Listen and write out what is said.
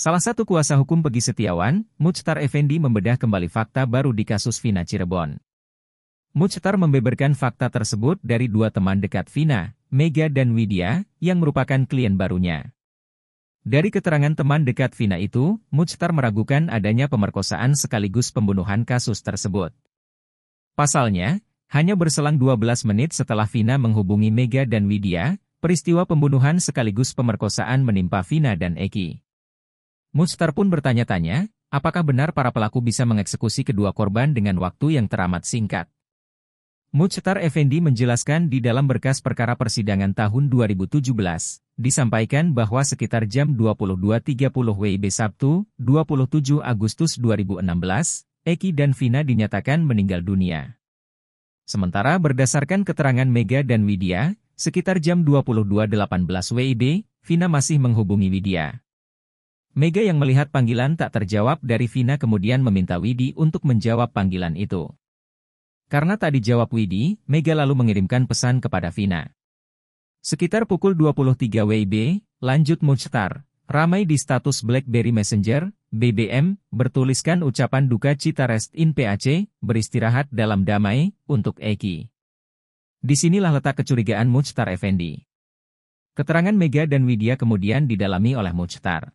Salah satu kuasa hukum Pegi Setiawan, Muchtar Effendi membedah kembali fakta baru di kasus Vina Cirebon. Muchtar membeberkan fakta tersebut dari dua teman dekat Vina, Mega dan Widya, yang merupakan klien barunya. Dari keterangan teman dekat Vina itu, Muchtar meragukan adanya pemerkosaan sekaligus pembunuhan kasus tersebut. Pasalnya, hanya berselang 12 menit setelah Vina menghubungi Mega dan Widya, peristiwa pembunuhan sekaligus pemerkosaan menimpa Vina dan Eki. Mustar pun bertanya-tanya, apakah benar para pelaku bisa mengeksekusi kedua korban dengan waktu yang teramat singkat. Muchtar Effendi menjelaskan di dalam berkas perkara persidangan tahun 2017, disampaikan bahwa sekitar jam 22.30 WIB Sabtu, 27 Agustus 2016, Eki dan Vina dinyatakan meninggal dunia. Sementara berdasarkan keterangan Mega dan Widya, sekitar jam 22.18 WIB, Vina masih menghubungi Widya. Mega yang melihat panggilan tak terjawab dari Vina kemudian meminta Widi untuk menjawab panggilan itu. Karena tak dijawab Widi, Mega lalu mengirimkan pesan kepada Vina. Sekitar pukul 23 WIB, lanjut Mujstar, ramai di status BlackBerry Messenger, BBM, bertuliskan ucapan duka cita rest in PAC, beristirahat dalam damai, untuk Eki. Disinilah letak kecurigaan Mujstar Effendi. Keterangan Mega dan Widya kemudian didalami oleh Mujstar.